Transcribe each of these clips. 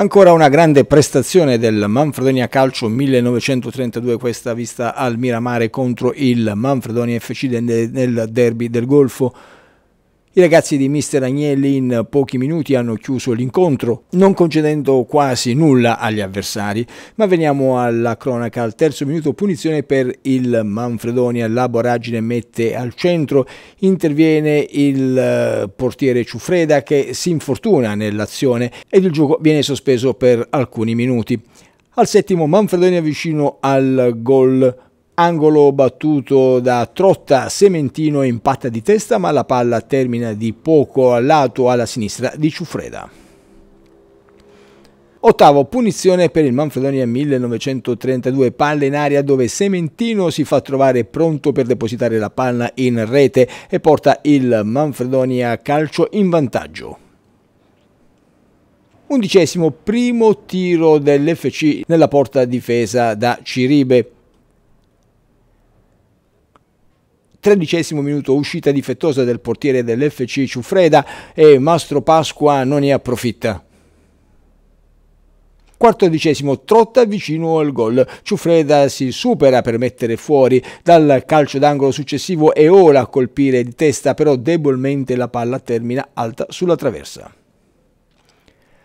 Ancora una grande prestazione del Manfredonia Calcio 1932, questa vista al Miramare contro il Manfredonia FC nel derby del Golfo. I ragazzi di Mister Agnelli in pochi minuti hanno chiuso l'incontro, non concedendo quasi nulla agli avversari. Ma veniamo alla cronaca. Al terzo minuto punizione per il Manfredonia. La Boragine mette al centro. Interviene il eh, portiere Ciuffreda che si infortuna nell'azione ed il gioco viene sospeso per alcuni minuti. Al settimo Manfredonia vicino al gol angolo battuto da Trotta, Sementino impatta di testa ma la palla termina di poco al lato alla sinistra di Ciuffreda. Ottavo, punizione per il Manfredonia 1932, palla in aria dove Sementino si fa trovare pronto per depositare la palla in rete e porta il Manfredonia calcio in vantaggio. Undicesimo, primo tiro dell'FC nella porta difesa da Ciribe. Tredicesimo minuto, uscita difettosa del portiere dell'FC Ciuffreda e Mastro Pasqua non ne approfitta. Quattordicesimo, Trotta vicino al gol. Ciuffreda si supera per mettere fuori dal calcio d'angolo successivo e ora a colpire di testa però debolmente la palla termina alta sulla traversa.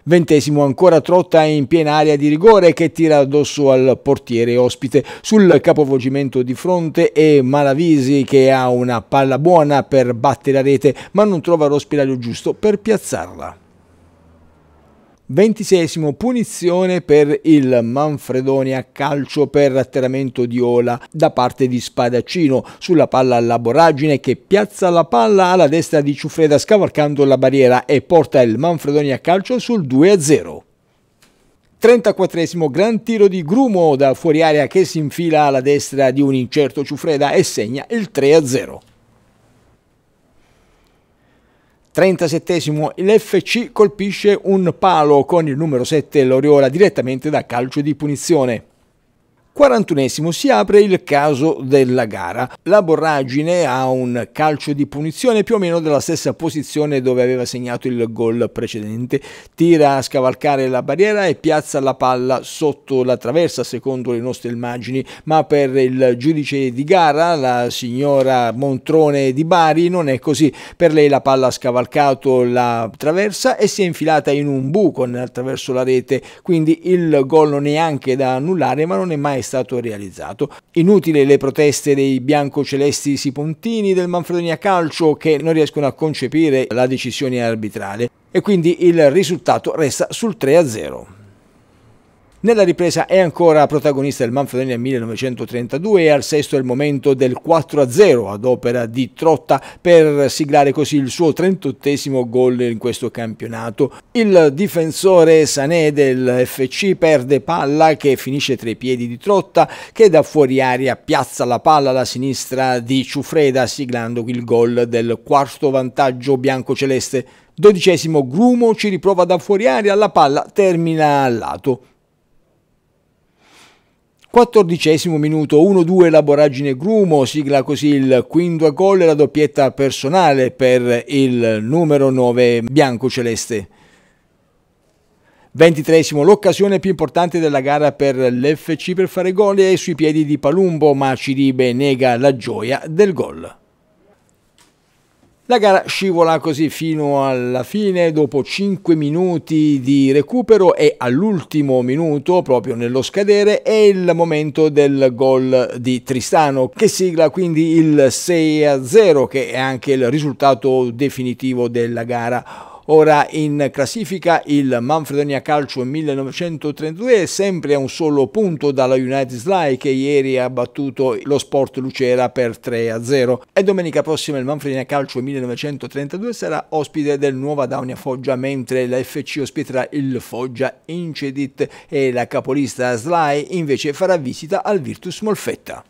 Ventesimo ancora Trotta in piena area di rigore che tira addosso al portiere ospite. Sul capovolgimento di fronte è Malavisi che ha una palla buona per battere la rete ma non trova lo spiraglio giusto per piazzarla. Ventisesimo, punizione per il Manfredoni a calcio per atterramento di Ola da parte di Spadaccino sulla palla alla Boragine che piazza la palla alla destra di Ciuffreda scavalcando la barriera e porta il Manfredoni a calcio sul 2-0. 34 gran tiro di Grumo da fuori area che si infila alla destra di un incerto Ciuffreda e segna il 3-0. 37 l'FC colpisce un palo con il numero 7 Loriola direttamente da calcio di punizione. 41esimo si apre il caso della gara. La Borragine ha un calcio di punizione più o meno della stessa posizione dove aveva segnato il gol precedente. Tira a scavalcare la barriera e piazza la palla sotto la traversa secondo le nostre immagini, ma per il giudice di gara, la signora Montrone di Bari, non è così. Per lei la palla ha scavalcato la traversa e si è infilata in un buco attraverso la rete, quindi il gol non è anche da annullare, ma non è mai stato stato realizzato. Inutile le proteste dei biancocelesti sipontini del Manfredonia Calcio che non riescono a concepire la decisione arbitrale e quindi il risultato resta sul 3-0. Nella ripresa è ancora protagonista il Manfredonia 1932 e al sesto è il momento del 4-0 ad opera di Trotta per siglare così il suo 38 gol in questo campionato. Il difensore Sané del FC perde palla che finisce tra i piedi di Trotta che da fuori aria piazza la palla alla sinistra di Ciufreda siglando il gol del quarto vantaggio biancoceleste. Dodicesimo Grumo ci riprova da fuori aria, la palla termina a lato. Quattordicesimo minuto 1-2 la Grumo, sigla così il quinto gol e la doppietta personale per il numero 9 bianco-celeste. Ventitresimo, l'occasione più importante della gara per l'FC per fare gol è sui piedi di Palumbo, ma Ciribe nega la gioia del gol. La gara scivola così fino alla fine, dopo 5 minuti di recupero e all'ultimo minuto, proprio nello scadere, è il momento del gol di Tristano, che sigla quindi il 6-0, che è anche il risultato definitivo della gara. Ora in classifica il Manfredonia Calcio 1932 sempre a un solo punto dalla United Sly che ieri ha battuto lo Sport Lucera per 3-0 e domenica prossima il Manfredonia Calcio 1932 sarà ospite del Nuova Daunia Foggia mentre la FC ospiterà il Foggia Incedit e la capolista Sly invece farà visita al Virtus Molfetta.